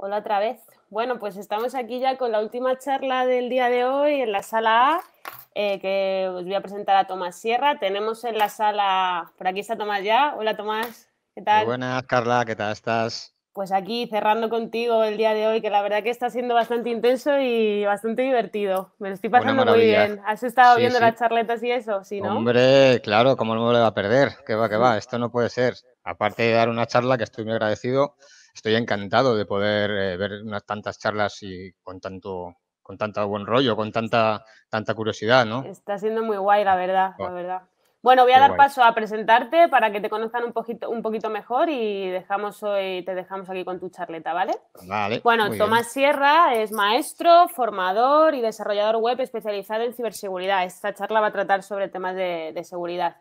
Hola otra vez. Bueno, pues estamos aquí ya con la última charla del día de hoy en la sala A, eh, que os voy a presentar a Tomás Sierra. Tenemos en la sala, por aquí está Tomás ya. Hola Tomás, ¿qué tal? buenas, Carla, ¿qué tal estás? Pues aquí cerrando contigo el día de hoy, que la verdad que está siendo bastante intenso y bastante divertido. Me lo estoy pasando muy bien. ¿Has estado viendo las charletas y eso? ¿Sí, ¿no? Hombre, claro, ¿cómo no me lo va a perder? Que va, que va, esto no puede ser. Aparte de dar una charla que estoy muy agradecido, estoy encantado de poder eh, ver unas tantas charlas y con tanto con tanto buen rollo, con tanta tanta curiosidad, ¿no? Está siendo muy guay, la verdad, la verdad. Bueno, voy a dar paso a presentarte para que te conozcan un poquito, un poquito mejor y dejamos hoy, te dejamos aquí con tu charleta, ¿vale? Vale. Bueno, Tomás Sierra es maestro, formador y desarrollador web especializado en ciberseguridad. Esta charla va a tratar sobre temas de, seguridad.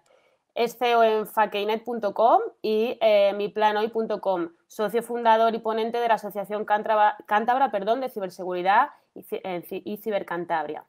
Es CEO en fakeinet.com y eh, miplanoy.com socio fundador y ponente de la Asociación Cántabra, perdón, de Ciberseguridad y Cibercantabria.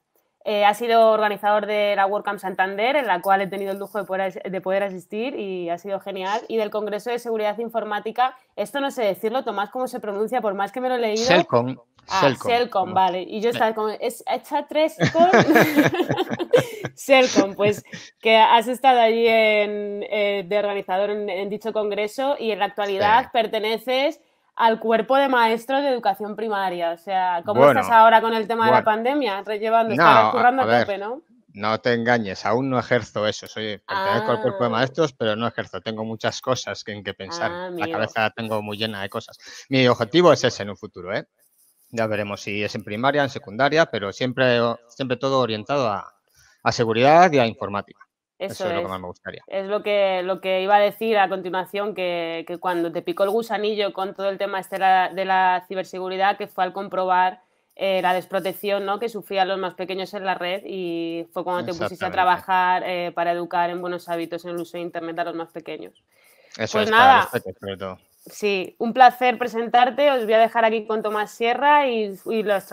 Eh, ha sido organizador de la WordCamp Santander, en la cual he tenido el lujo de poder, asistir y ha sido genial. Y del Congreso de Seguridad Informática, esto no sé decirlo, Tomás, ¿cómo se pronuncia? Por más que me lo he leído. Selcom. Ah, Selcom, vale. Y yo estaba como, ¿es tres con? Selcom, pues que has estado allí eh, de organizador en, dicho congreso y en la actualidad perteneces al cuerpo de maestros de educación primaria. O sea, ¿cómo estás ahora con el tema de la pandemia? relevando, no, a, a ¿no? No te engañes, aún no ejerzo eso. Soy pertenezco al cuerpo de ah. maestros, pero no ejerzo. Tengo muchas cosas en que pensar. Ah, la cabeza la tengo muy llena de cosas. Mi objetivo es ese en un futuro, ¿eh? Ya veremos si es en primaria, en secundaria, pero siempre, siempre todo orientado a seguridad y a informática. Eso, es, lo que me gustaría. Es lo que, lo que iba a decir a continuación, que, cuando te picó el gusanillo con todo el tema este de la, ciberseguridad, que fue al comprobar eh, la desprotección que sufrían los más pequeños en la red y fue cuando te pusiste a trabajar eh, para educar en buenos hábitos en el uso de Internet a los más pequeños. Eso pues es, todo. Sí, un placer presentarte. Os voy a dejar aquí con Tomás Sierra y,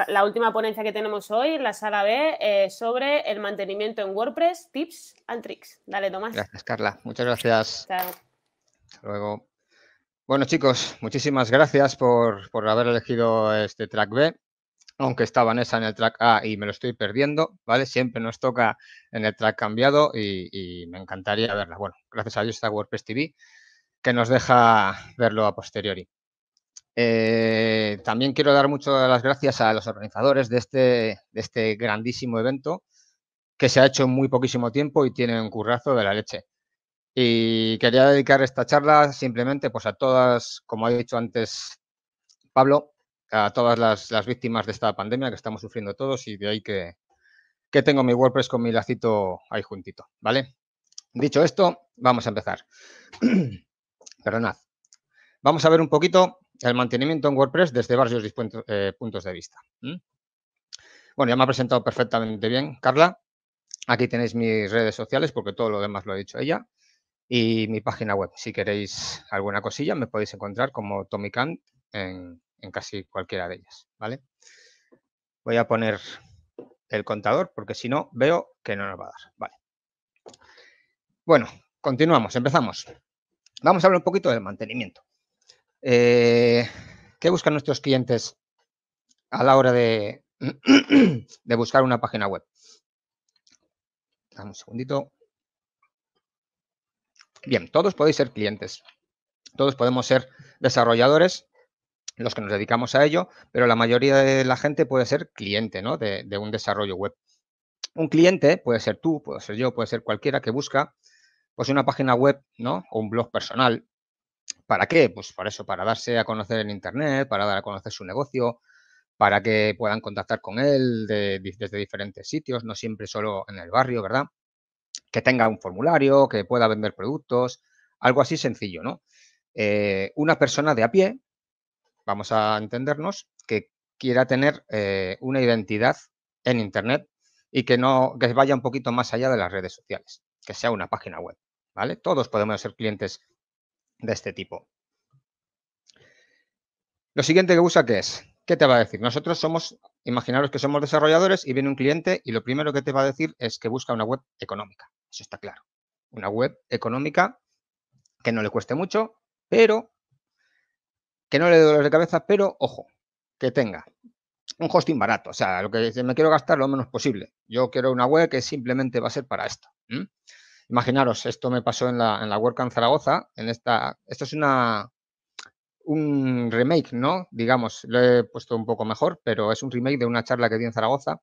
la última ponencia que tenemos hoy, la sala B, eh, sobre el mantenimiento en WordPress, tips and tricks. Dale, Tomás. Gracias, Carla. Muchas gracias. Hasta luego. Bueno, chicos, muchísimas gracias por, haber elegido este track B, aunque estaba Vanessa en el track A y me lo estoy perdiendo, ¿vale? Siempre nos toca en el track cambiado y, y me encantaría verla. Bueno, gracias a Dios está WordPress TV que nos deja verlo a posteriori. Eh, también quiero dar muchas las gracias a los organizadores de este, de este grandísimo evento que se ha hecho en muy poquísimo tiempo y tiene un currazo de la leche. Y quería dedicar esta charla simplemente pues, a todas, como ha dicho antes Pablo, a todas las, víctimas de esta pandemia que estamos sufriendo todos y de ahí que, que tengo mi WordPress con mi lacito ahí juntito, ¿vale? Dicho esto, vamos a empezar. Perdonad. Vamos a ver un poquito el mantenimiento en WordPress desde varios eh, puntos de vista. Bueno, ya me ha presentado perfectamente bien Carla. Aquí tenéis mis redes sociales porque todo lo demás lo ha dicho ella. Y mi página web. Si queréis alguna cosilla, me podéis encontrar como Tommy Kant en, en casi cualquiera de ellas. ¿vale? Voy a poner el contador porque si no, veo que no nos va a dar. Vale. Bueno, continuamos, empezamos. Vamos a hablar un poquito del mantenimiento. Eh, ¿Qué buscan nuestros clientes a la hora de, buscar una página web? Dame un segundito. Bien, todos podéis ser clientes. Todos podemos ser desarrolladores, los que nos dedicamos a ello, pero la mayoría de la gente puede ser cliente de un desarrollo web. Un cliente puede ser tú, puede ser yo, puede ser cualquiera que busca pues una página web, ¿no? O un blog personal. ¿Para qué? Pues para eso, para darse a conocer en Internet, para dar a conocer su negocio, para que puedan contactar con él desde diferentes sitios, no siempre solo en el barrio, ¿verdad? Que tenga un formulario, que pueda vender productos, algo así sencillo, ¿no? Eh, una persona de a pie, vamos a entendernos, que quiera tener eh, una identidad en Internet y que no que vaya un poquito más allá de las redes sociales, que sea una página web. ¿vale? Todos podemos ser clientes de este tipo. Lo siguiente que usa, ¿qué es? ¿Qué te va a decir? Nosotros somos, imaginaros que somos desarrolladores y viene un cliente y lo primero que te va a decir es que busca una web económica. Eso está claro. Una web económica que no le cueste mucho, pero que no le dé dolor de cabeza, pero ojo, que tenga un hosting barato. O sea, lo que me quiero gastar lo menos posible. Yo quiero una web que simplemente va a ser para esto. Imaginaros, esto me pasó en la, en la WordCamp Zaragoza, en esta, esto es una, un remake, ¿no? Digamos, lo he puesto un poco mejor, pero es un remake de una charla que di en Zaragoza.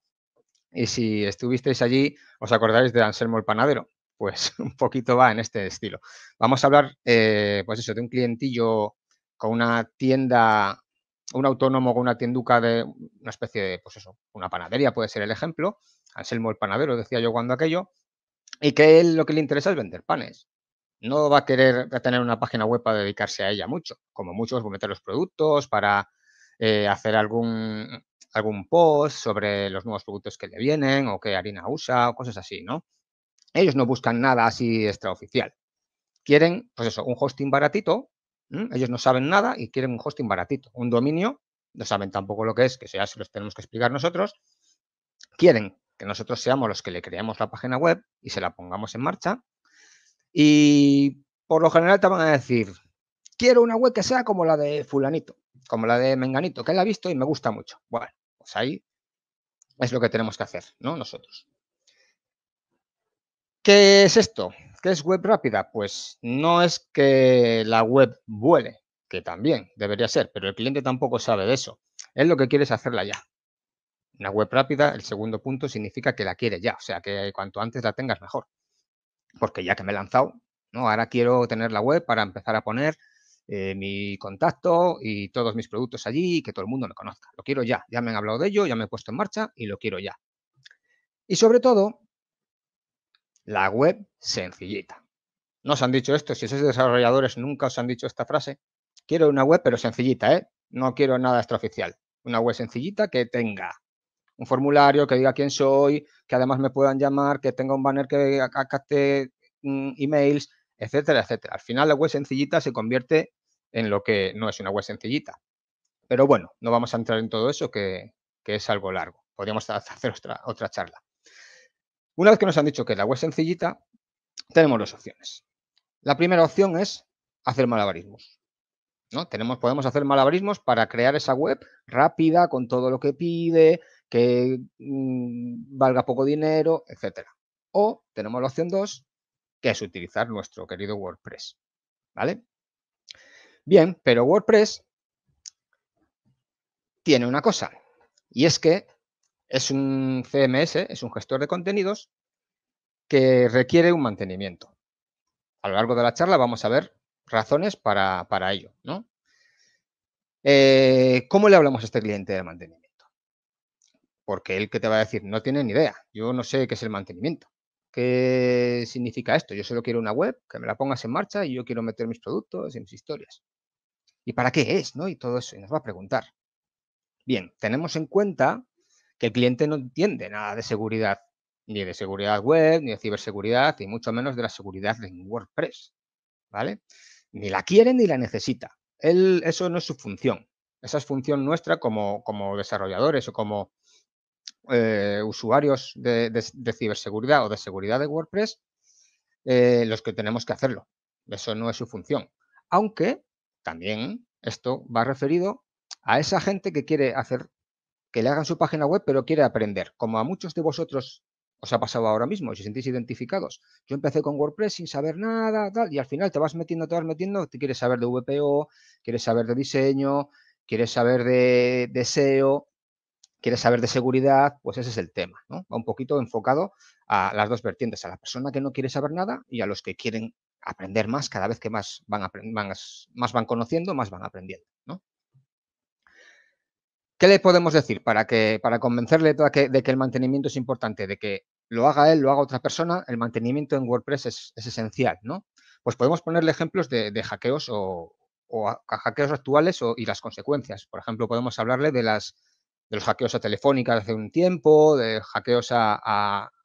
Y si estuvisteis allí, os acordáis de Anselmo el Panadero. Pues un poquito va en este estilo. Vamos a hablar, eh, pues eso, de un clientillo con una tienda, un autónomo con una tienduca de una especie de, pues eso, una panadería puede ser el ejemplo. Anselmo el Panadero, decía yo cuando aquello y que él lo que le interesa es vender panes. No va a querer tener una página web para dedicarse a ella mucho. Como muchos, meter los productos para eh, hacer algún, algún post sobre los nuevos productos que le vienen o qué harina usa o cosas así, ¿no? Ellos no buscan nada así extraoficial. Quieren, pues eso, un hosting baratito. Ellos no saben nada y quieren un hosting baratito. Un dominio, no saben tampoco lo que es, que sea se los tenemos que explicar nosotros. Quieren que nosotros seamos los que le creamos la página web y se la pongamos en marcha. Y por lo general te van a decir, quiero una web que sea como la de fulanito, como la de menganito, que la ha visto y me gusta mucho. Bueno, pues ahí es lo que tenemos que hacer, ¿no? Nosotros. ¿Qué es esto? ¿Qué es web rápida? Pues no es que la web vuele, que también debería ser, pero el cliente tampoco sabe de eso. Él lo que quiere es hacerla ya. Una web rápida, el segundo punto significa que la quieres ya, o sea que cuanto antes la tengas mejor. Porque ya que me he lanzado, ¿no? Ahora quiero tener la web para empezar a poner eh, mi contacto y todos mis productos allí y que todo el mundo me conozca. Lo quiero ya, ya me han hablado de ello, ya me he puesto en marcha y lo quiero ya. Y sobre todo, la web sencillita. No os han dicho esto, si sois desarrolladores nunca os han dicho esta frase. Quiero una web pero sencillita, ¿eh? No quiero nada extraoficial. Una web sencillita que tenga un formulario que diga quién soy, que además me puedan llamar, que tenga un banner que e emails, etcétera, etcétera. Al final la web sencillita se convierte en lo que no es una web sencillita. Pero bueno, no vamos a entrar en todo eso, que, es algo largo. Podríamos hacer otra, otra charla. Una vez que nos han dicho que la web sencillita, tenemos dos opciones. La primera opción es hacer malabarismos. ¿no? Tenemos, podemos hacer malabarismos para crear esa web rápida, con todo lo que pide, que mm, valga poco dinero, etcétera. O tenemos la opción 2, que es utilizar nuestro querido WordPress. ¿Vale? Bien, pero WordPress tiene una cosa, y es que es un CMS, es un gestor de contenidos que requiere un mantenimiento. A lo largo de la charla vamos a ver razones para, ello. ¿no? Eh, ¿Cómo le hablamos a este cliente de mantenimiento? Porque él que te va a decir, no tiene ni idea, yo no sé qué es el mantenimiento. ¿Qué significa esto? Yo solo quiero una web, que me la pongas en marcha y yo quiero meter mis productos y mis historias. ¿Y para qué es? ¿no? Y todo eso, y nos va a preguntar. Bien, tenemos en cuenta que el cliente no entiende nada de seguridad, ni de seguridad web, ni de ciberseguridad, y mucho menos de la seguridad de WordPress. ¿Vale? Ni la quiere ni la necesita. Él, eso no es su función. Esa es función nuestra como, como desarrolladores o como eh, usuarios de, ciberseguridad o de seguridad de WordPress eh, los que tenemos que hacerlo. Eso no es su función. Aunque también esto va referido a esa gente que quiere hacer, que le hagan su página web, pero quiere aprender. Como a muchos de vosotros os ha pasado ahora mismo, si sentís identificados. Yo empecé con WordPress sin saber nada, y al final te vas metiendo, te vas metiendo, te quieres saber de VPO, quieres saber de diseño, quieres saber de, de SEO, quiere saber de seguridad, pues ese es el tema, Va un poquito enfocado a las dos vertientes, a la persona que no quiere saber nada y a los que quieren aprender más, cada vez que más van, van conociendo, más van aprendiendo, ¿Qué le podemos decir para, que, para convencerle de que, el mantenimiento es importante, de que lo haga él, lo haga otra persona? El mantenimiento en WordPress es, esencial, ¿no? Pues podemos ponerle ejemplos de, hackeos o, hackeos actuales y las consecuencias. Por ejemplo, podemos hablarle de las de los hackeos a Telefónica hace un tiempo, de hackeos a,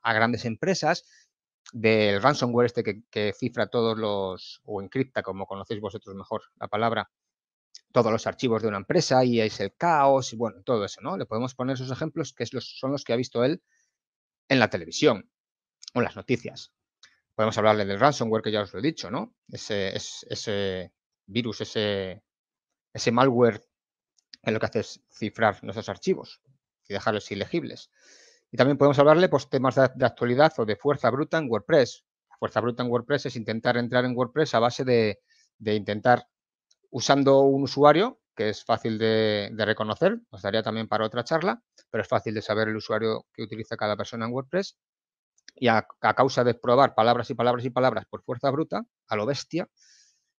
a, grandes empresas, del ransomware este que, cifra todos los, o encripta, como conocéis vosotros mejor la palabra, todos los archivos de una empresa y es el caos y bueno, todo eso, ¿no? Le podemos poner esos ejemplos que son los que ha visto él en la televisión o en las noticias. Podemos hablarle del ransomware, que ya os lo he dicho, ¿no? Ese, ese virus, ese, ese malware en lo que hace es cifrar nuestros archivos y dejarlos ilegibles. Y también podemos hablarle pues, temas de, actualidad o de fuerza bruta en WordPress. fuerza bruta en WordPress es intentar entrar en WordPress a base de, intentar, usando un usuario que es fácil de, reconocer, nos daría también para otra charla, pero es fácil de saber el usuario que utiliza cada persona en WordPress. Y a, causa de probar palabras y palabras y palabras por fuerza bruta, a lo bestia,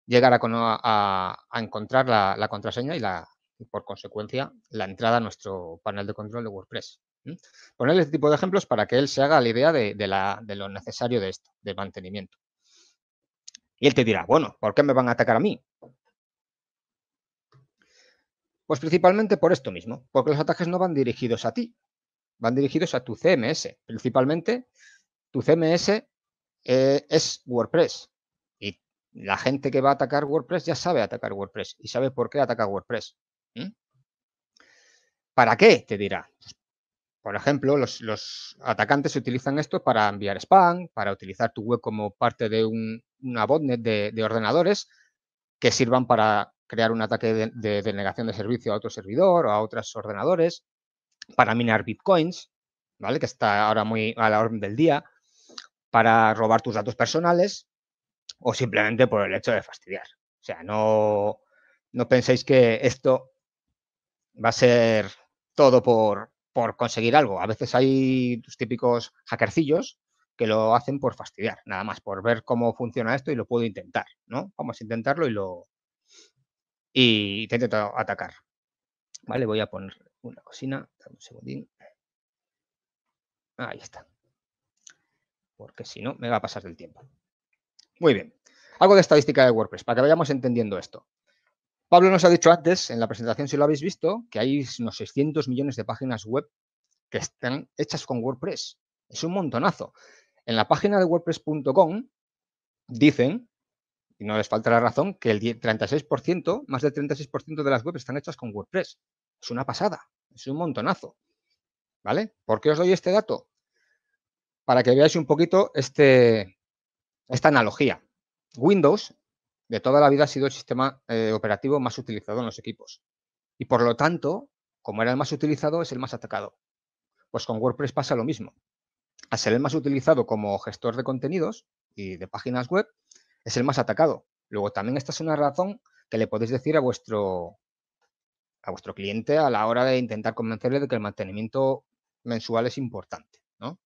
llegar a, encontrar la, contraseña y la, y por consecuencia la entrada a nuestro panel de control de WordPress. Ponerle este tipo de ejemplos para que él se haga la idea de, lo necesario de esto, de mantenimiento. Y él te dirá, bueno, ¿por qué me van a atacar a mí? Pues principalmente por esto mismo, porque los ataques no van dirigidos a ti, van dirigidos a tu CMS. Principalmente tu CMS eh, es WordPress y la gente que va a atacar WordPress ya sabe atacar WordPress y sabe por qué ataca WordPress. ¿Mm? ¿Para qué? Te dirá. Por ejemplo, los, atacantes utilizan esto para enviar spam, para utilizar tu web como parte de un, una botnet de, ordenadores que sirvan para crear un ataque de, denegación de servicio a otro servidor o a otros ordenadores, para minar bitcoins, ¿vale? Que está ahora muy a la orden del día, para robar tus datos personales o simplemente por el hecho de fastidiar. O sea, no, no penséis que esto va a ser todo por, conseguir algo. A veces hay tus típicos hackercillos que lo hacen por fastidiar, nada más, por ver cómo funciona esto y lo puedo intentar, ¿no? Vamos a intentarlo y lo... Y intento atacar. Vale, voy a poner una cocina, un Ahí está. Porque si no, me va a pasar del tiempo. Muy bien. Algo de estadística de WordPress, para que vayamos entendiendo esto. Pablo nos ha dicho antes, en la presentación, si lo habéis visto, que hay unos 600 millones de páginas web que están hechas con WordPress. Es un montonazo. En la página de wordpress.com dicen, y no les falta la razón, que el 36%, más del 36% de las webs están hechas con WordPress. Es una pasada, es un montonazo. ¿Vale? ¿Por qué os doy este dato? Para que veáis un poquito este, esta analogía. Windows de toda la vida ha sido el sistema eh, operativo más utilizado en los equipos. Y por lo tanto, como era el más utilizado, es el más atacado. Pues con WordPress pasa lo mismo. Al ser el más utilizado como gestor de contenidos y de páginas web, es el más atacado. Luego también esta es una razón que le podéis decir a vuestro, a vuestro cliente a la hora de intentar convencerle de que el mantenimiento mensual es importante. ¿no?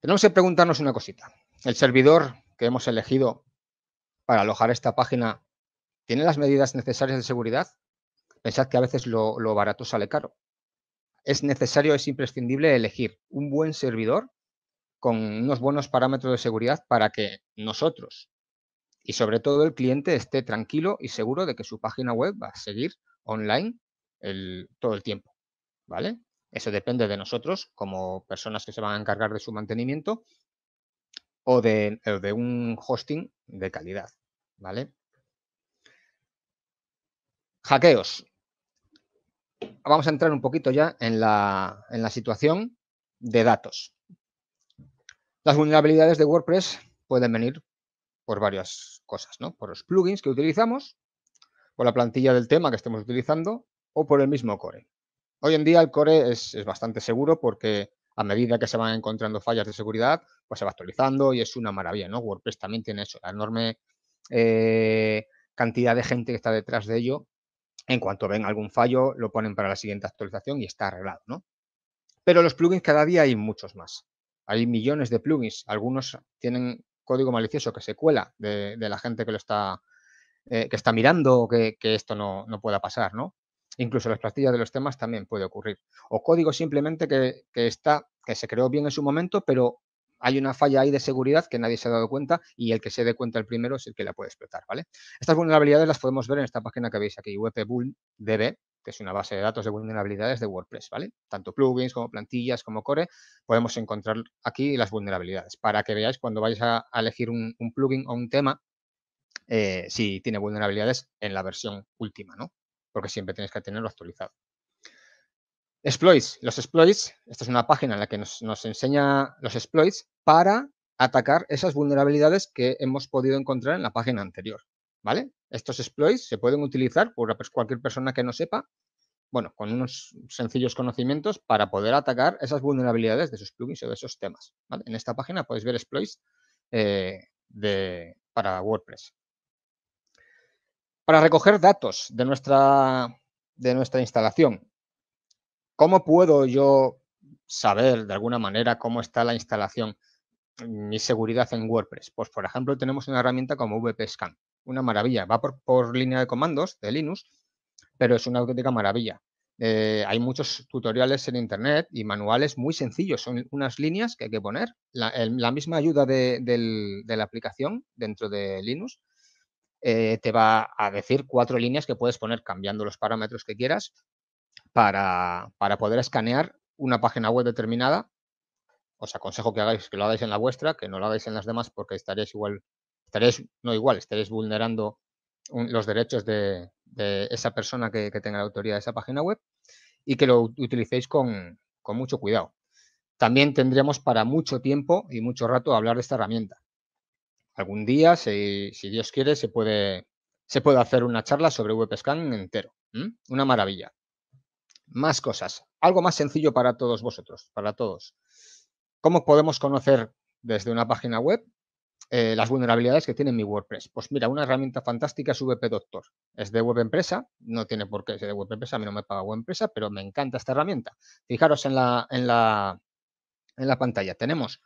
Tenemos que preguntarnos una cosita. El servidor que hemos elegido para alojar esta página tiene las medidas necesarias de seguridad? Pensad que a veces lo, barato sale caro. Es necesario, es imprescindible elegir un buen servidor con unos buenos parámetros de seguridad para que nosotros y sobre todo el cliente esté tranquilo y seguro de que su página web va a seguir online todo el tiempo. ¿Vale? Eso depende de nosotros como personas que se van a encargar de su mantenimiento o de, un hosting de calidad, ¿vale? Hackeos. Vamos a entrar un poquito ya en la, situación de datos. Las vulnerabilidades de WordPress pueden venir por varias cosas, ¿no? Por los plugins que utilizamos, por la plantilla del tema que estemos utilizando o por el mismo core. Hoy en día el core es, es bastante seguro porque a medida que se van encontrando fallas de seguridad, pues se va actualizando y es una maravilla, ¿no? WordPress también tiene eso, la enorme eh, cantidad de gente que está detrás de ello. En cuanto ven algún fallo, lo ponen para la siguiente actualización y está arreglado, ¿no? Pero los plugins cada día hay muchos más. Hay millones de plugins. Algunos tienen código malicioso que se cuela de, la gente que lo está, eh, que está mirando que, que esto no, no pueda pasar, ¿no? Incluso las plantillas de los temas también puede ocurrir. O código simplemente que, está, que se creó bien en su momento, pero hay una falla ahí de seguridad que nadie se ha dado cuenta y el que se dé cuenta el primero es el que la puede explotar, ¿vale? Estas vulnerabilidades las podemos ver en esta página que veis aquí, wp que es una base de datos de vulnerabilidades de WordPress, ¿vale? Tanto plugins como plantillas como core, podemos encontrar aquí las vulnerabilidades para que veáis cuando vais a, elegir un, plugin o un tema eh, si tiene vulnerabilidades en la versión última, ¿no? porque siempre tienes que tenerlo actualizado. Exploits. Los exploits, esta es una página en la que nos, enseña los exploits para atacar esas vulnerabilidades que hemos podido encontrar en la página anterior. ¿Vale? Estos exploits se pueden utilizar por pues, cualquier persona que no sepa, bueno, con unos sencillos conocimientos para poder atacar esas vulnerabilidades de sus plugins o de esos temas. En esta página podéis ver exploits eh, para WordPress para recoger datos de nuestra, de nuestra instalación. ¿Cómo puedo yo saber de alguna manera cómo está la instalación, mm, mi seguridad en WordPress? Pues, por ejemplo, tenemos una herramienta como VPScan, una maravilla. Va por, línea de comandos de Linux, pero es una auténtica maravilla. Eh, hay muchos tutoriales en internet y manuales muy sencillos. Son unas líneas que hay que poner. La, la misma ayuda de, la aplicación dentro de Linux eh, te va a decir cuatro líneas que puedes poner cambiando los parámetros que quieras para, poder escanear una página web determinada. Os aconsejo que hagáis, que lo hagáis en la vuestra, que no lo hagáis en las demás, porque estaréis igual, estaréis, no igual, estaréis vulnerando los derechos de, esa persona que, tenga la autoría de esa página web y que lo utilicéis con, con mucho cuidado. También tendremos para mucho tiempo y mucho rato hablar de esta herramienta algún día, si, Dios quiere, se puede, se puede hacer una charla sobre WebScan entero. Una maravilla. Más cosas. Algo más sencillo para todos vosotros, para todos. ¿Cómo podemos conocer desde una página web eh, las vulnerabilidades que tiene mi WordPress? Pues mira, una herramienta fantástica es VP Doctor. Es de web empresa, no tiene por qué ser de web empresa, a mí no me paga web empresa, pero me encanta esta herramienta. Fijaros en la, en la, en la pantalla. Tenemos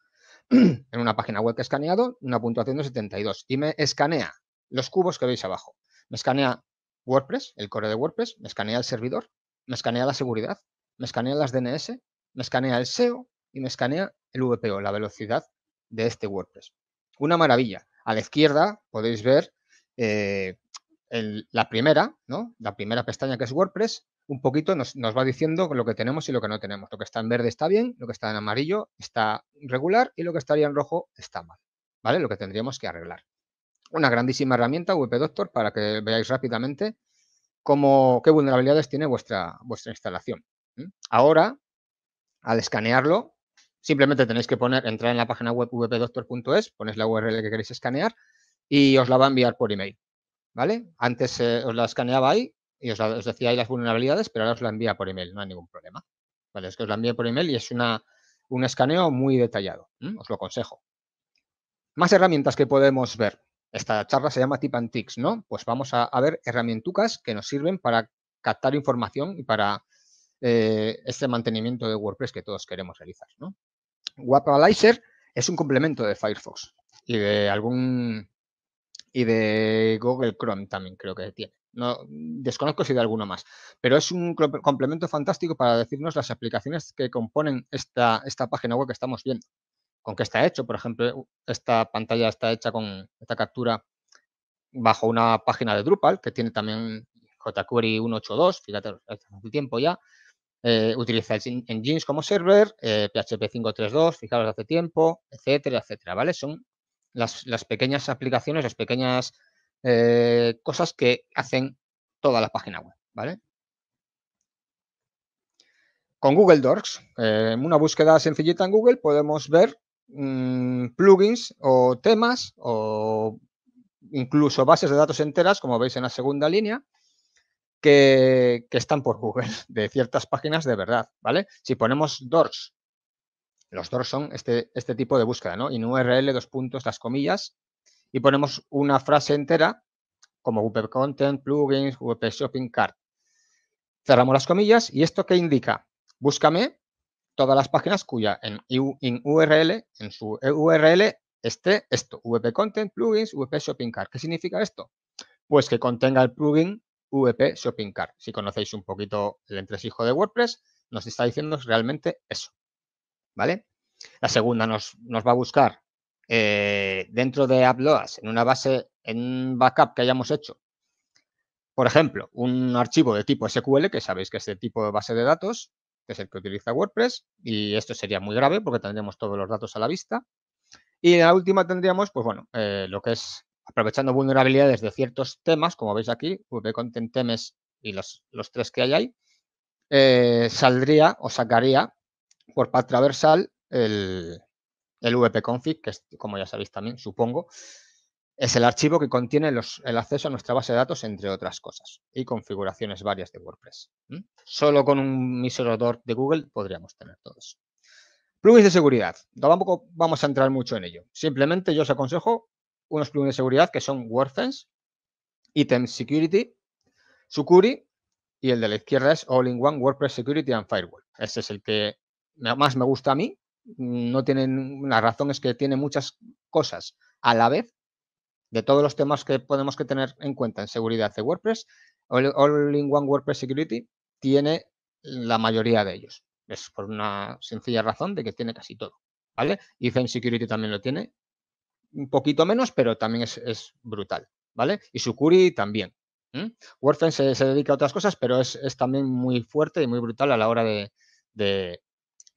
en una página web que he escaneado, una puntuación de 72. Y me escanea los cubos que veis abajo. Me escanea WordPress, el core de WordPress, me escanea el servidor, me escanea la seguridad, me escanea las DNS, me escanea el SEO y me escanea el VPO, la velocidad de este WordPress. Una maravilla. A la izquierda podéis ver eh, la primera, ¿no? La primera pestaña que es WordPress un poquito nos, va diciendo lo que tenemos y lo que no tenemos. Lo que está en verde está bien, lo que está en amarillo está regular y lo que estaría en rojo está mal. ¿Vale? Lo que tendríamos que arreglar. Una grandísima herramienta, WP Doctor, para que veáis rápidamente cómo, qué vulnerabilidades tiene vuestra, vuestra instalación. Ahora, al escanearlo, simplemente tenéis que poner, entrar en la página web wpdoctor.es, ponéis la URL que queréis escanear y os la va a enviar por email. ¿Vale? Antes eh, os la escaneaba ahí, y os, decía ahí las vulnerabilidades, pero ahora os la envía por email, no hay ningún problema. Vale, es que os la envía por email y es una, un escaneo muy detallado. Os lo aconsejo. Más herramientas que podemos ver. Esta charla se llama Tip and ¿no? Pues vamos a, ver herramientucas que nos sirven para captar información y para eh, este mantenimiento de WordPress que todos queremos realizar, ¿no? es un complemento de Firefox y de algún y de Google Chrome también creo que tiene. No, desconozco si de alguno más, pero es un complemento fantástico para decirnos las aplicaciones que componen esta, esta página web que estamos viendo, con qué está hecho. Por ejemplo, esta pantalla está hecha con esta captura bajo una página de Drupal que tiene también jQuery 182, fíjate, hace tiempo ya. Eh, utiliza Engines como server, PHP 5.3.2, fijaros hace tiempo, etcétera, etcétera, ¿vale? Son las, las pequeñas aplicaciones, las pequeñas eh, cosas que hacen toda la página web, ¿vale? Con Google Docs, eh, en una búsqueda sencillita en Google, podemos ver mm, plugins o temas o incluso bases de datos enteras, como veis en la segunda línea, que, están por Google, de ciertas páginas de verdad, ¿vale? Si ponemos Docs, los Docs son este, este tipo de búsqueda, ¿no? En URL, dos puntos, las comillas, y ponemos una frase entera como wp Content, Plugins, wp Shopping Cart. Cerramos las comillas y esto que indica, búscame todas las páginas cuya en, URL, en su URL esté esto, wp Content, Plugins, wp Shopping Cart. ¿Qué significa esto? Pues que contenga el plugin wp Shopping Cart. Si conocéis un poquito el entresijo de WordPress, nos está diciendo realmente eso. ¿Vale? La segunda nos va a buscar eh, dentro de Uploads, en una base, en un backup que hayamos hecho, por ejemplo, un archivo de tipo SQL, que sabéis que es el tipo de base de datos, que es el que utiliza WordPress, y esto sería muy grave porque tendríamos todos los datos a la vista. Y en la última tendríamos, pues bueno, eh, lo que es aprovechando vulnerabilidades de ciertos temas, como veis aquí, Content Temes y los, los, tres que hay ahí, eh, saldría o sacaría por path traversal el, el wp-config que es, como ya sabéis también, supongo, es el archivo que contiene el acceso a nuestra base de datos, entre otras cosas, y configuraciones varias de WordPress. Solo con un misorodor de Google podríamos tener todos Plugins de seguridad. Tampoco vamos a entrar mucho en ello. Simplemente yo os aconsejo unos plugins de seguridad que son WordFence, Item Security, Sucuri y el de la izquierda es All-in-One WordPress Security and Firewall. Ese es el que más me gusta a mí no tienen, la razón es que tiene muchas cosas a la vez, de todos los temas que podemos que tener en cuenta en seguridad de WordPress, All-in-One WordPress Security tiene la mayoría de ellos. Es por una sencilla razón de que tiene casi todo, ¿vale? Y Security también lo tiene, un poquito menos, pero también es, brutal, ¿vale? Y Sucuri también. WordFence se, dedica a otras cosas, pero es, también muy fuerte y muy brutal a la hora de,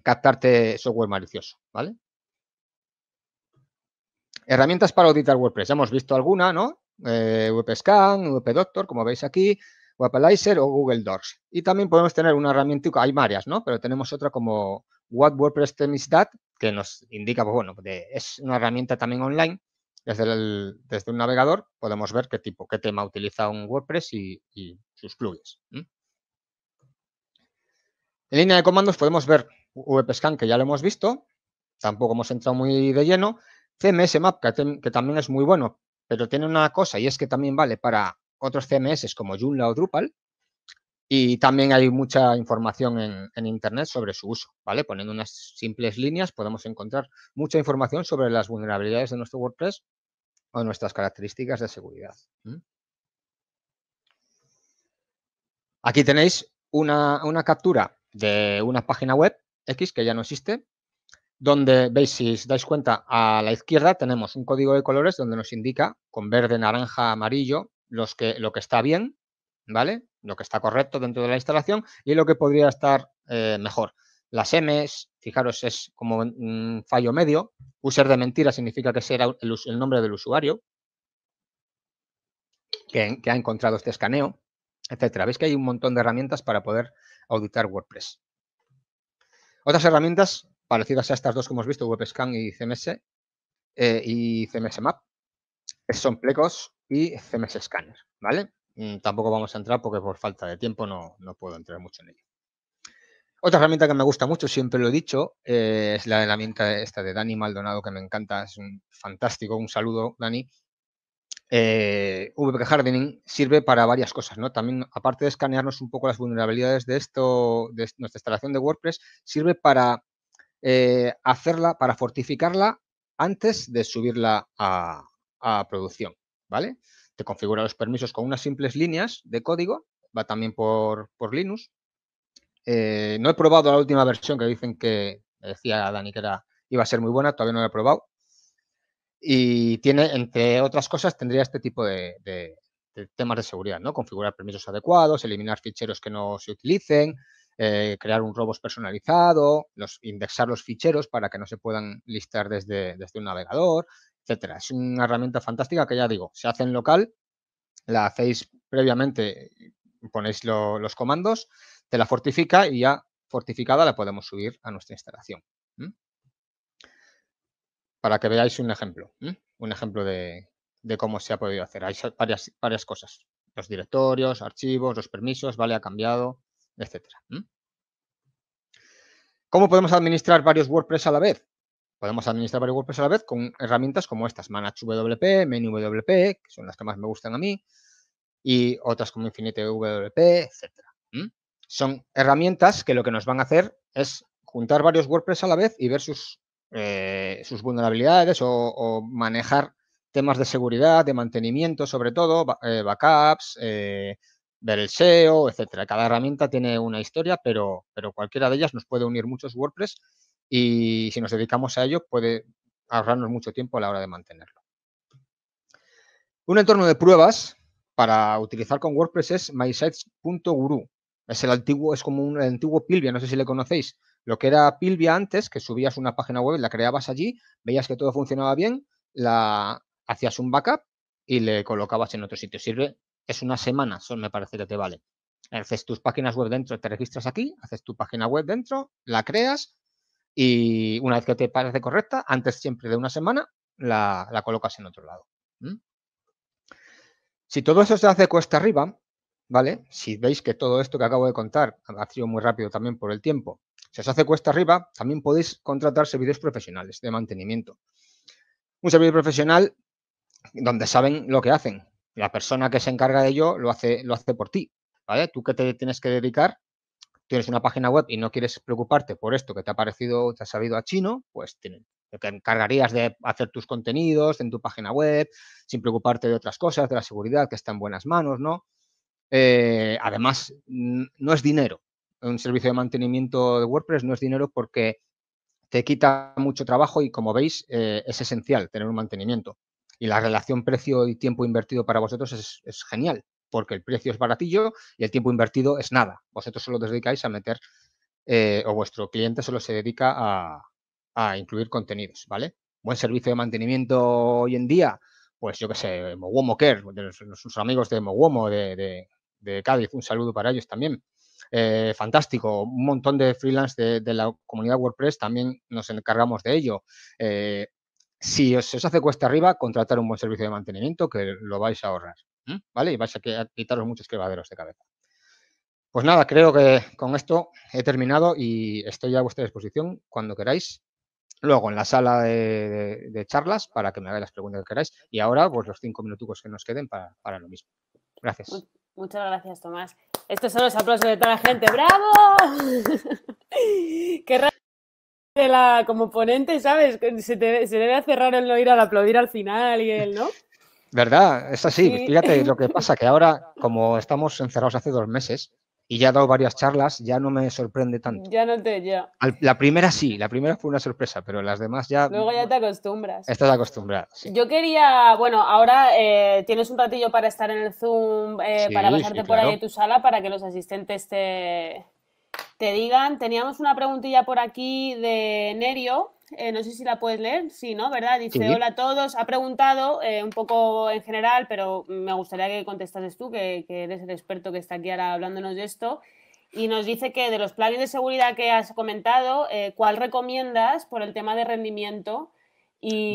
captarte software malicioso, ¿vale? Herramientas para auditar WordPress. Hemos visto alguna, ¿no? Eh, Scan, WP Doctor, como veis aquí, Webalizer o Google Docs. Y también podemos tener una herramienta, hay varias, ¿no? Pero tenemos otra como What WordPress Is That, que nos indica, pues bueno, es una herramienta también online. Desde, el, desde un navegador podemos ver qué tipo, qué tema utiliza un WordPress y, sus plugins. En línea de comandos podemos ver VPScan, que ya lo hemos visto, tampoco hemos entrado muy de lleno. CMS Map, que, también es muy bueno, pero tiene una cosa y es que también vale para otros CMS como Joomla o Drupal. Y también hay mucha información en, Internet sobre su uso, ¿vale? Poniendo unas simples líneas podemos encontrar mucha información sobre las vulnerabilidades de nuestro WordPress o nuestras características de seguridad. Aquí tenéis una captura de una página web X que ya no existe, donde veis, si os dais cuenta, a la izquierda tenemos un código de colores donde nos indica con verde, naranja, amarillo, los que, lo que está bien, ¿vale? Lo que está correcto dentro de la instalación y lo que podría estar eh, mejor. Las M's, fijaros, es como un fallo medio. User de mentira significa que será el, nombre del usuario que, que ha encontrado este escaneo, etcétera. Veis que hay un montón de herramientas para poder auditar WordPress. Otras herramientas parecidas a estas dos que hemos visto, WebScan y CMS, eh, y CMS Map, son Plecos y CMS Scanner, ¿vale? Mm, tampoco vamos a entrar porque por falta de tiempo no, no puedo entrar mucho en ello. Otra herramienta que me gusta mucho, siempre lo he dicho, eh, es la herramienta esta de Dani Maldonado, que me encanta, es un fantástico, un saludo, Dani, eh, Hardening sirve para varias cosas, ¿no? También, aparte de escanearnos un poco las vulnerabilidades de esto, de nuestra instalación de WordPress, sirve para eh, hacerla, para fortificarla antes de subirla a, producción, ¿vale? Te configura los permisos con unas simples líneas de código, va también por, Linux. Eh, no he probado la última versión que dicen que decía Dani que era, iba a ser muy buena, todavía no la he probado y tiene, entre otras cosas, tendría este tipo de, temas de seguridad, ¿no? Configurar permisos adecuados, eliminar ficheros que no se utilicen, eh, crear un robos personalizado, los, indexar los ficheros para que no se puedan listar desde, un navegador, etcétera. Es una herramienta fantástica que ya digo, se hace en local, la hacéis previamente, ponéis los comandos, te la fortifica y ya fortificada la podemos subir a nuestra instalación para que veáis un ejemplo, un ejemplo de, cómo se ha podido hacer. Hay varias, cosas, los directorios, archivos, los permisos, vale, ha cambiado, etcétera. ¿Cómo podemos administrar varios WordPress a la vez? Podemos administrar varios WordPress a la vez con herramientas como estas, ManageWP, MenuWP, que son las que más me gustan a mí, y otras como Infinite WP, etcétera. Son herramientas que lo que nos van a hacer es juntar varios WordPress a la vez y ver sus eh, sus vulnerabilidades o, manejar temas de seguridad, de mantenimiento, sobre todo, eh, backups, eh, ver el SEO, etcétera. Cada herramienta tiene una historia, pero, pero cualquiera de ellas nos puede unir muchos WordPress y si nos dedicamos a ello puede ahorrarnos mucho tiempo a la hora de mantenerlo. Un entorno de pruebas para utilizar con WordPress es mysites.guru. Es el antiguo, es como un antiguo Pilvia, no sé si le conocéis, lo que era Pilvia antes, que subías una página web, la creabas allí, veías que todo funcionaba bien, la hacías un backup y le colocabas en otro sitio. Sirve, es una semana, son me parece que te vale. Haces tus páginas web dentro, te registras aquí, haces tu página web dentro, la creas y una vez que te parece correcta, antes siempre de una semana, la, colocas en otro lado. Si todo eso se hace cuesta arriba, ¿vale? Si veis que todo esto que acabo de contar ha sido muy rápido también por el tiempo, si os hace cuesta arriba, también podéis contratar servicios profesionales de mantenimiento. Un servicio profesional donde saben lo que hacen. La persona que se encarga de ello lo hace, lo hace por ti. Tú que te tienes que dedicar, tienes una página web y no quieres preocuparte por esto que te ha parecido, te ha sabido a chino, pues tienen, que encargarías de hacer tus contenidos en tu página web, sin preocuparte de otras cosas, de la seguridad, que está en buenas manos, ¿no? Eh, además, no es dinero, un servicio de mantenimiento de WordPress no es dinero porque te quita mucho trabajo y como veis eh, es esencial tener un mantenimiento. Y la relación precio y tiempo invertido para vosotros es, es, genial, porque el precio es baratillo y el tiempo invertido es nada. Vosotros solo dedicáis a meter, eh, o vuestro cliente solo se dedica a, a, incluir contenidos, ¿vale? Buen servicio de mantenimiento hoy en día, pues yo qué sé, Moguomo Care, de nuestros amigos de Moguomo de, de Cádiz, un saludo para ellos también. Eh, fantástico. Un montón de freelance de, la comunidad WordPress también nos encargamos de ello. Eh, si os, hace cuesta arriba, contratar un buen servicio de mantenimiento que lo vais a ahorrar, ¿vale? Y vais a quitaros muchos quebraderos de cabeza. Pues nada, creo que con esto he terminado y estoy a vuestra disposición cuando queráis. Luego en la sala de, charlas para que me hagáis las preguntas que queráis. Y ahora, pues los cinco minutos que nos queden para lo mismo. Gracias. Pues Muchas gracias, Tomás. Estos son los aplausos de toda la gente. ¡Bravo! Qué raro de la, como ponente, ¿sabes? Se, debe cerrar raro el no ir al aplaudir al final y él, ¿no? ¿Verdad? Es así. Fíjate lo que pasa, que ahora, como estamos encerrados hace dos meses, y ya he dado varias charlas, ya no me sorprende tanto. Ya no te, ya. La primera sí, la primera fue una sorpresa, pero las demás ya... Luego ya te acostumbras. Estás acostumbrada. Yo quería, bueno, ahora eh, tienes un ratillo para estar en el Zoom, eh, para pasarte por ahí de tu sala, para que los asistentes te, te digan. Teníamos una preguntilla por aquí de Nerio, eh, no sé si la puedes leer, sí, ¿no? ¿Verdad? Dice, hola a todos, ha preguntado eh, un poco en general, pero me gustaría que contestases tú, que, eres el experto que está aquí ahora hablándonos de esto. Y nos dice que de los planes de seguridad que has comentado, eh, ¿cuál recomiendas por el tema de rendimiento? Y,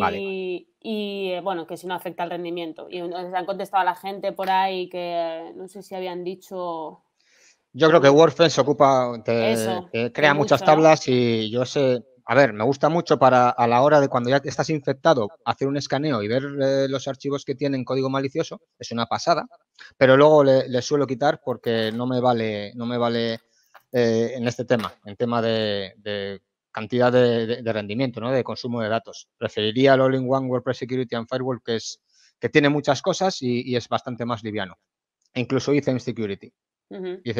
bueno, que si no afecta al rendimiento. Y nos han contestado a la gente por ahí que no sé si habían dicho yo creo que WordPress ocupa, crea muchas tablas y yo sé, a ver, me gusta mucho para a la hora de cuando ya estás infectado hacer un escaneo y ver eh, los archivos que tienen código malicioso, es una pasada, pero luego le, suelo quitar porque no me vale, no me vale eh, en este tema, en tema de, cantidad de, rendimiento, ¿no? de consumo de datos. Preferiría el All-in-One WordPress Security and Firewall, que, es, que tiene muchas cosas y, es bastante más liviano. incluso Ethan Security.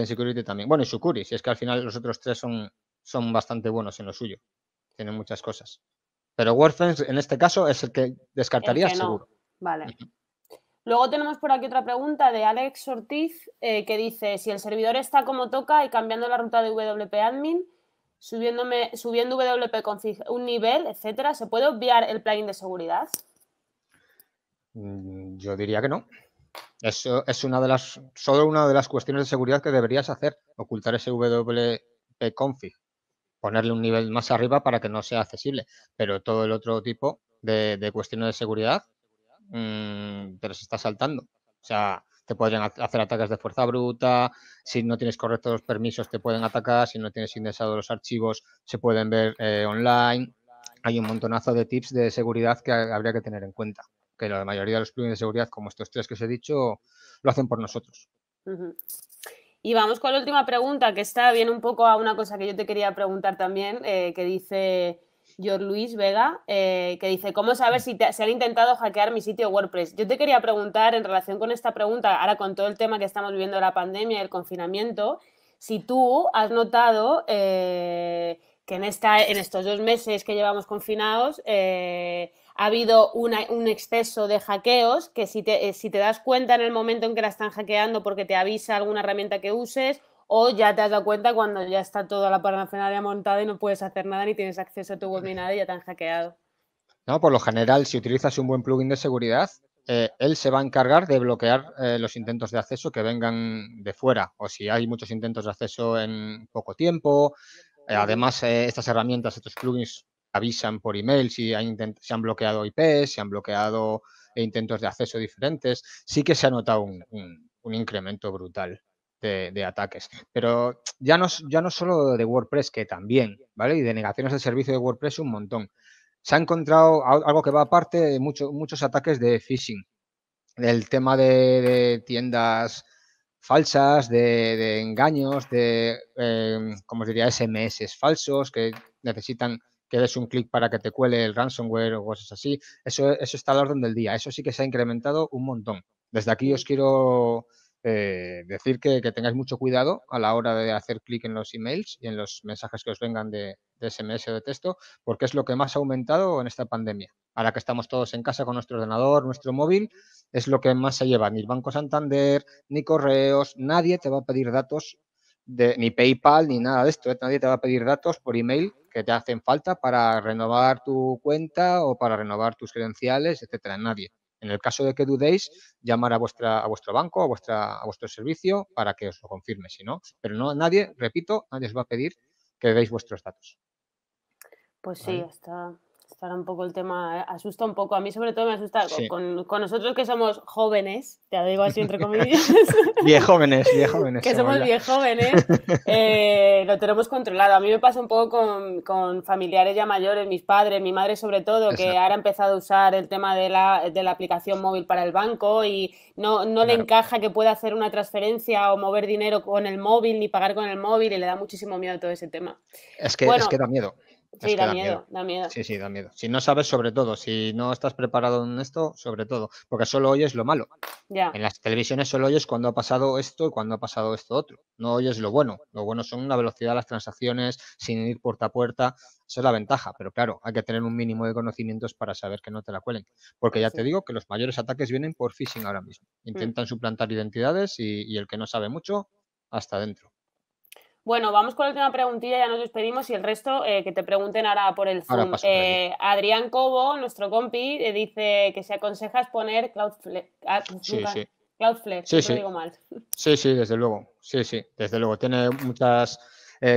Security también. Bueno, y Sucuri, si es que al final los otros tres son, son bastante buenos en lo suyo tiene muchas cosas. Pero WordFence en este caso es el que descartaría el seguro. Vale. Luego tenemos por aquí otra pregunta de Alex Ortiz eh, que dice: si el servidor está como toca y cambiando la ruta de WP admin, subiéndome, subiendo WP config un nivel, etcétera, ¿se puede obviar el plugin de seguridad? Mm, yo diría que no. Eso es una de las, solo una de las cuestiones de seguridad que deberías hacer, ocultar ese WP config ponerle un nivel más arriba para que no sea accesible. Pero todo el otro tipo de, cuestiones de seguridad mmm, te los está saltando. O sea, te podrían hacer ataques de fuerza bruta, si no tienes correctos permisos te pueden atacar, si no tienes indexados los archivos se pueden ver eh, online. Hay un montonazo de tips de seguridad que habría que tener en cuenta, que la mayoría de los plugins de seguridad, como estos tres que os he dicho, lo hacen por nosotros. Y vamos con la última pregunta, que está bien un poco a una cosa que yo te quería preguntar también, eh, que dice George Luis Vega, eh, que dice, ¿cómo saber si se han intentado hackear mi sitio WordPress? Yo te quería preguntar en relación con esta pregunta, ahora con todo el tema que estamos viviendo de la pandemia y el confinamiento, si tú has notado eh, que en, esta, en estos dos meses que llevamos confinados ha habido un exceso de hackeos que eh, si te, das cuenta en el momento en que la están hackeando porque te avisa alguna herramienta que uses o ya te has dado cuenta cuando ya está toda la ya montada y no puedes hacer nada ni tienes acceso a tu web ni nada y ya te han hackeado. No, por lo general, si utilizas un buen plugin de seguridad, eh, él se va a encargar de bloquear eh, los intentos de acceso que vengan de fuera o si hay muchos intentos de acceso en poco tiempo. además, estas herramientas, estos plugins avisan por email si se han bloqueado IPs, se han bloqueado e intentos de acceso diferentes, sí que se ha notado un, incremento brutal. De, ataques. Pero ya no, ya no solo de WordPress, que también, ¿vale? Y de negaciones de servicio de WordPress un montón. Se ha encontrado algo que va aparte de muchos ataques de phishing, del tema de, tiendas falsas, de, engaños, de, em, como os diría, SMS falsos que necesitan que des un clic para que te cuele el ransomware o cosas así. Eso, está al orden del día. Eso sí que se ha incrementado un montón. Desde aquí os quiero eh, decir que, tengáis mucho cuidado a la hora de hacer clic en los emails y en los mensajes que os vengan de, de, SMS o de texto, porque es lo que más ha aumentado en esta pandemia. Ahora que estamos todos en casa con nuestro ordenador, nuestro móvil, es lo que más se lleva. Ni el Banco Santander, ni correos, nadie te va a pedir datos ni PayPal ni nada de esto. ¿eh? Nadie te va a pedir datos por email que te hacen falta para renovar tu cuenta o para renovar tus credenciales, etcétera. Nadie. En el caso de que dudéis, llamar a vuestra a vuestro banco, a vuestra a vuestro servicio para que os lo confirme, si no, pero no nadie, repito, nadie os va a pedir que deis vuestros datos. Pues sí, hasta un poco el tema, eh, asusta un poco, a mí sobre todo me asusta con, nosotros que somos jóvenes, te digo así entre comillas. Bien jóvenes, bien jóvenes. que somos bien jóvenes, eh, lo tenemos controlado. A mí me pasa un poco con, familiares ya mayores, mis padres, mi madre sobre todo, que ahora ha empezado a usar el tema de la, aplicación móvil para el banco y no, le encaja que pueda hacer una transferencia o mover dinero con el móvil ni pagar con el móvil y le da muchísimo miedo todo ese tema. Es que, es que da miedo. Sí, da, miedo, da miedo. Sí, sí, da miedo. Si no sabes, sobre todo. Si no estás preparado en esto, sobre todo. Porque solo oyes lo malo. Ya. En las televisiones solo oyes cuando ha pasado esto y cuando ha pasado esto otro. No oyes lo bueno. Lo bueno son la velocidad de las transacciones, sin ir puerta a puerta. Esa es la ventaja. Pero claro, hay que tener un mínimo de conocimientos para saber que no te la cuelen. Porque ya te digo que los mayores ataques vienen por phishing ahora mismo. Hmm. Intentan suplantar identidades y, y el que no sabe mucho, hasta adentro. Bueno, vamos con la última preguntilla, ya nos despedimos y el resto eh, que te pregunten ahora por el Zoom. Eh, Adrián Cobo, nuestro compi, eh, dice que si aconsejas poner Cloudflare. Ah, sí, sí. Cloudflare, sí, digo mal. Sí, sí, desde luego. Sí, sí, desde luego. Tiene muchas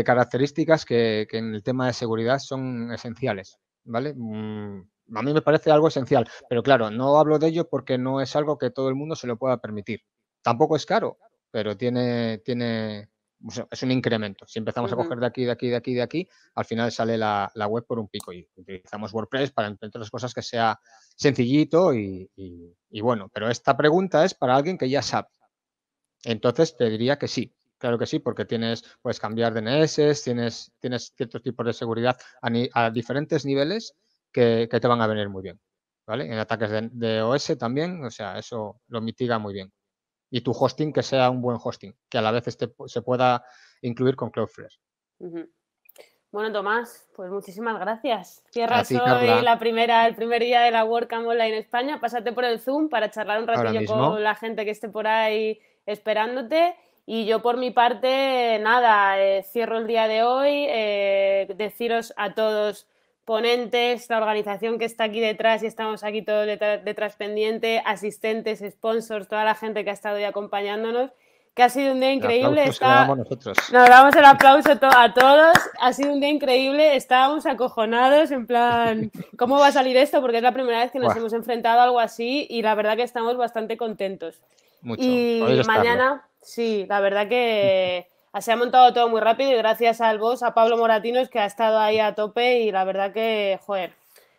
características que, en el tema de seguridad son esenciales, ¿vale? Mm, a mí me parece algo esencial, pero claro, no hablo de ello porque no es algo que todo el mundo se lo pueda permitir. Tampoco es caro, pero tiene, tiene, es un incremento. Si empezamos a coger de aquí, de aquí, de aquí, de aquí, al final sale la, web por un pico y utilizamos WordPress para, entre otras cosas, que sea sencillito y, bueno. Pero esta pregunta es para alguien que ya sabe. Entonces te diría que sí, Claro que sí, porque tienes, puedes cambiar DNS, tienes, tienes ciertos tipos de seguridad a, diferentes niveles que, te van a venir muy bien. En ataques de, OS también, o sea, eso lo mitiga muy bien y tu hosting que sea un buen hosting, que a la vez este se pueda incluir con Cloudflare. Bueno, Tomás, pues muchísimas gracias. Cierras hoy la primera, el primer día de la WordCamp Online España. Pásate por el Zoom para charlar un ratillo con la gente que esté por ahí esperándote. Y yo por mi parte, nada, eh, cierro el día de hoy. Eh, deciros a todos ponentes, la organización que está aquí detrás y estamos aquí todos detrás, pendiente, asistentes, sponsors, toda la gente que ha estado hoy acompañándonos que ha sido un día increíble. Nosotros. Nos damos el aplauso a todos. Ha sido un día increíble. Estábamos acojonados en plan, ¿cómo va a salir esto? Porque es la primera vez que nos hemos enfrentado a algo así y la verdad que estamos bastante contentos. Mucho. Y mañana, sí, la verdad que se ha montado todo muy rápido y gracias al vos a Pablo Moratinos, que ha estado ahí a tope y la verdad que, joder,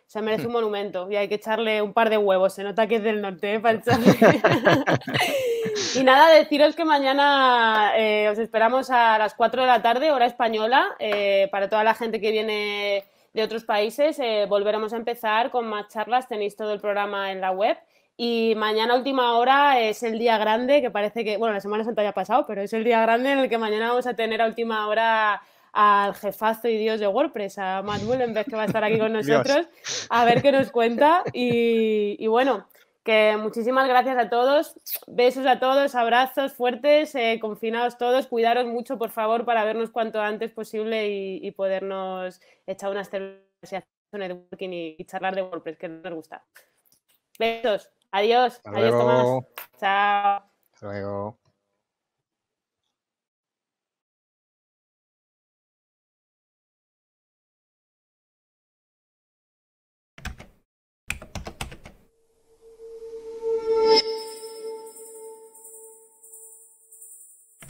se merece un hmm. monumento y hay que echarle un par de huevos. Se nota que es del norte, ¿eh, y nada, deciros que mañana eh, os esperamos a las 4 de la tarde, hora española, eh, para toda la gente que viene de otros países. volveremos a empezar con más charlas, tenéis todo el programa en la web. Y mañana, última hora, es el día grande, que parece que, bueno, la Semana Santa ya ha pasado, pero es el día grande en el que mañana vamos a tener a última hora al jefazo y dios de WordPress, a en vez que va a estar aquí con nosotros, a ver qué nos cuenta. Y, bueno, que muchísimas gracias a todos. Besos a todos, abrazos fuertes, eh, confinados todos. Cuidaros mucho, por favor, para vernos cuanto antes posible y, podernos echar unas cervezas y networking y charlar de WordPress, que nos gusta. Besos. Adiós. Hasta Adiós, luego. Tomás. Chao. Hasta luego.